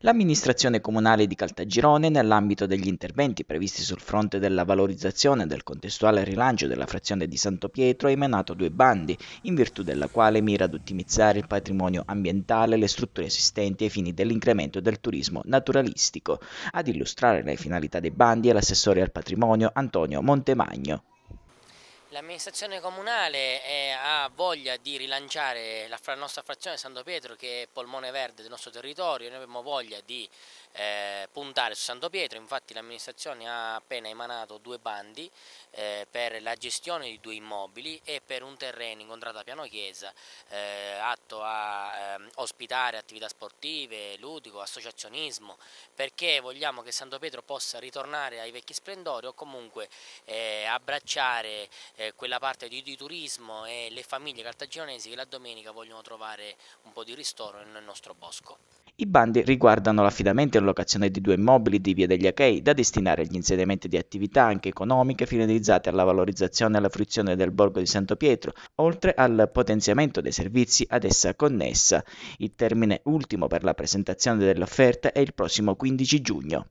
L'amministrazione comunale di Caltagirone, nell'ambito degli interventi previsti sul fronte della valorizzazione e del contestuale rilancio della frazione di Santo Pietro, ha emanato due bandi, in virtù della quale mira ad ottimizzare il patrimonio ambientale e le strutture esistenti ai fini dell'incremento del turismo naturalistico. Ad illustrare le finalità dei bandi è l'assessore al patrimonio Antonio Montemagno. L'amministrazione comunale è, eh, ha voglia di rilanciare la, la nostra frazione Santo Pietro che è polmone verde del nostro territorio, noi abbiamo voglia di eh, puntare su Santo Pietro, infatti l'amministrazione ha appena emanato due bandi eh, per la gestione di due immobili e per un terreno incontrato a Piano Chiesa eh, atto a ehm, ospitare attività sportive, ludico, associazionismo perché vogliamo che Santo Pietro possa ritornare ai vecchi splendori o comunque eh, abbracciare eh, eh, quella parte di, di, turismo e le famiglie cartaginesi che la domenica vogliono trovare un po' di ristoro nel nostro bosco. I bandi riguardano l'affidamento e locazione di due immobili di Via degli Achei da destinare agli insediamenti di attività anche economiche finalizzate alla valorizzazione e alla fruizione del borgo di Santo Pietro, oltre al potenziamento dei servizi ad essa connessa. Il termine ultimo per la presentazione dell'offerta è il prossimo 15 giugno.